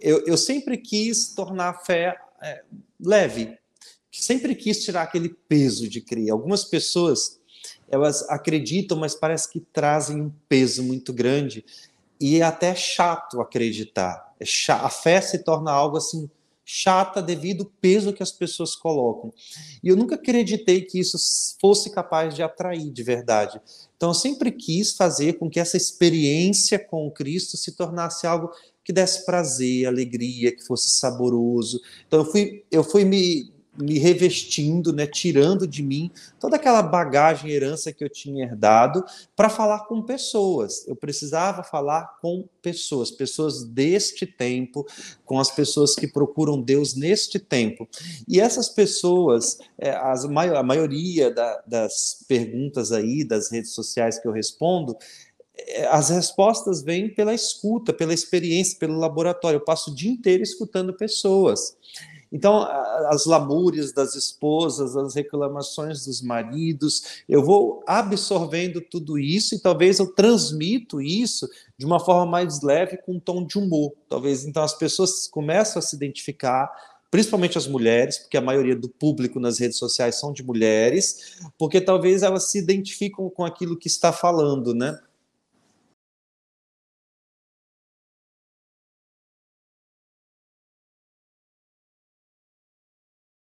eu, eu sempre quis tornar a fé é, leve, sempre quis tirar aquele peso de crer. Algumas pessoas elas acreditam, mas parece que trazem um peso muito grande e é até chato acreditar. É chato. A fé se torna algo assim chata devido ao peso que as pessoas colocam. E eu nunca acreditei que isso fosse capaz de atrair de verdade. Então eu sempre quis fazer com que essa experiência com Cristo se tornasse algo que desse prazer, alegria, que fosse saboroso. Então eu fui, eu fui me, me revestindo, né, tirando de mim toda aquela bagagem, herança que eu tinha herdado, para falar com pessoas. Eu precisava falar com pessoas, pessoas deste tempo, com as pessoas que procuram Deus neste tempo. E essas pessoas, é, as, a maioria da, das perguntas aí das redes sociais que eu respondo, eh, as respostas vêm pela escuta, pela experiência, pelo laboratório. Eu passo o dia inteiro escutando pessoas. Então, as lamúrias das esposas, as reclamações dos maridos, eu vou absorvendo tudo isso e talvez eu transmito isso de uma forma mais leve, com um tom de humor. Talvez então as pessoas começam a se identificar, principalmente as mulheres, porque a maioria do público nas redes sociais são de mulheres, porque talvez elas se identificam com aquilo que está falando, né?